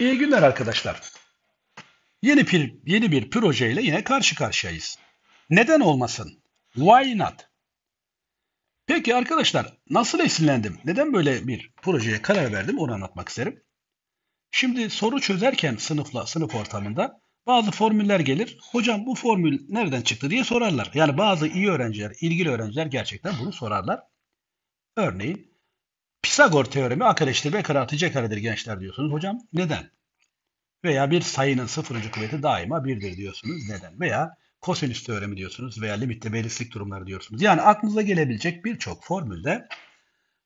İyi günler arkadaşlar. Yeni bir, yeni bir projeyle yine karşı karşıyayız. Neden olmasın? Why not? Peki arkadaşlar nasıl esinlendim? Neden böyle bir projeye karar verdim onu anlatmak isterim. Şimdi soru çözerken sınıfla sınıf ortamında bazı formüller gelir. Hocam bu formül nereden çıktı diye sorarlar. Yani bazı iyi öğrenciler, ilgili öğrenciler gerçekten bunu sorarlar. Örneğin Pisagor teoremi arkadaşlar ve eşittir karedir gençler diyorsunuz. Hocam neden? Veya bir sayının sıfırıncı kuvveti daima birdir diyorsunuz. Neden? Veya kosinüs teoremi diyorsunuz veya limitte belirsizlik durumları diyorsunuz. Yani aklınıza gelebilecek birçok formülde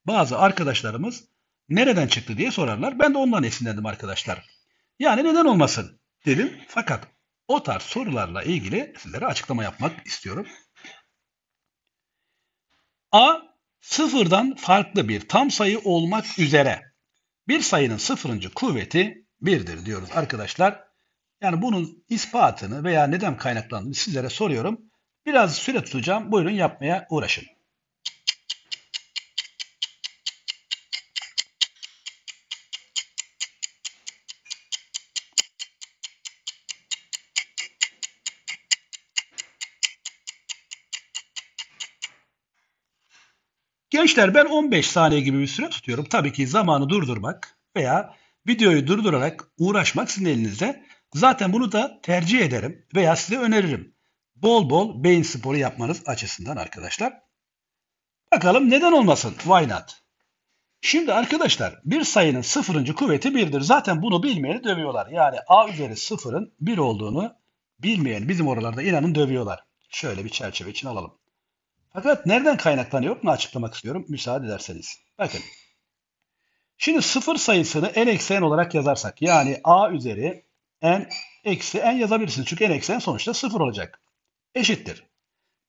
bazı arkadaşlarımız nereden çıktı diye sorarlar. Ben de ondan esinlendim arkadaşlar. Yani neden olmasın dedim. Fakat o tarz sorularla ilgili sizlere açıklama yapmak istiyorum. A sıfırdan farklı bir tam sayı olmak üzere bir sayının sıfırıncı kuvveti birdir diyoruz arkadaşlar. Yani bunun ispatını veya neden kaynaklandığını sizlere soruyorum. Biraz süre tutacağım. Buyurun yapmaya uğraşın. Gençler ben 15 saniye gibi bir süre tutuyorum. Tabii ki zamanı durdurmak veya videoyu durdurarak uğraşmak sizin elinizde. Zaten bunu da tercih ederim veya size öneririm. Bol bol beyin sporu yapmanız açısından arkadaşlar. Bakalım neden olmasın? Why not? Şimdi arkadaşlar bir sayının sıfırıncı kuvveti birdir. Zaten bunu bilmeyeni dövüyorlar. Yani a üzeri sıfırın bir olduğunu bilmeyen bizim oralarda inanın dövüyorlar. Şöyle bir çerçeve için alalım. Fakat nereden kaynaklanıyor? Bunu açıklamak istiyorum müsaade ederseniz. Bakın Şimdi sıfır sayısını n eksi n olarak yazarsak yani a üzeri n eksi n yazabilirsiniz. Çünkü n eksi n sonuçta sıfır olacak. Eşittir.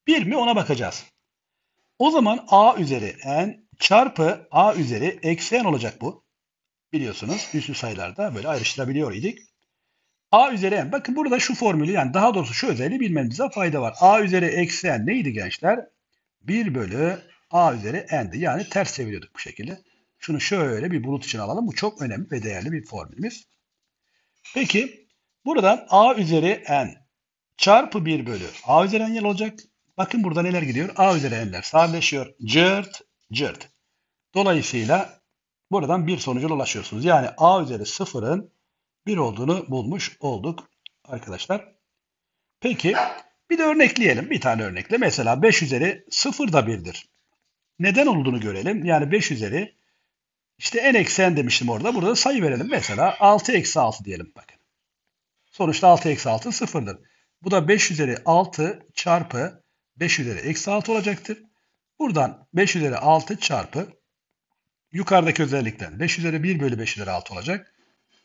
1 mi ona bakacağız. O zaman a üzeri n çarpı a üzeri eksi n olacak bu. Biliyorsunuz üslü sayılarda böyle ayrıştırabiliyor idik. a üzeri n. Bakın burada şu formülü yani daha doğrusu şu özelliği bilmemize fayda var. a üzeri eksi n neydi gençler? 1 bölü a üzeri n'di. Yani ters çeviriyorduk bu şekilde. Şunu şöyle bir bulut için alalım. Bu çok önemli ve değerli bir formülümüz. Peki buradan a üzeri n çarpı 1 bölü a üzeri n olacak. Bakın burada neler gidiyor? a üzeri n'ler sadeleşiyor. Cırt cırt. Dolayısıyla buradan bir sonuca ulaşıyorsunuz. Yani a üzeri 0'ın 1 olduğunu bulmuş olduk arkadaşlar. Peki bir de örnekleyelim. Bir tane örnekle. Mesela 5 üzeri 0 da 1'dir. Neden olduğunu görelim. Yani 5 üzeri işte en eksen demiştim orada. Burada da sayı verelim. Mesela 6 eksi 6 diyelim bakın. Sonuçta 6 eksi 6 sıfırdır. Bu da 5 üzeri 6 çarpı 5 üzeri eksi 6 olacaktır. Buradan 5 üzeri 6 çarpı yukarıdaki özellikten 5 üzeri 1 bölü 5 üzeri 6 olacak.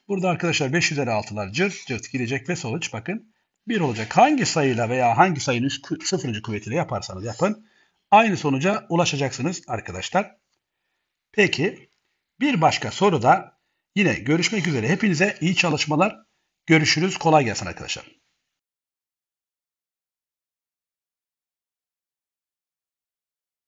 Burada arkadaşlar 5 üzeri 6'lar cırt cırt gidecek ve sonuç bakın 1 olacak. Hangi sayıyla veya hangi sayının sıfırıncı kuvvetiyle yaparsanız yapın aynı sonuca ulaşacaksınız arkadaşlar. Peki bir başka soru da, yine görüşmek üzere. Hepinize iyi çalışmalar. Görüşürüz. Kolay gelsin arkadaşlar.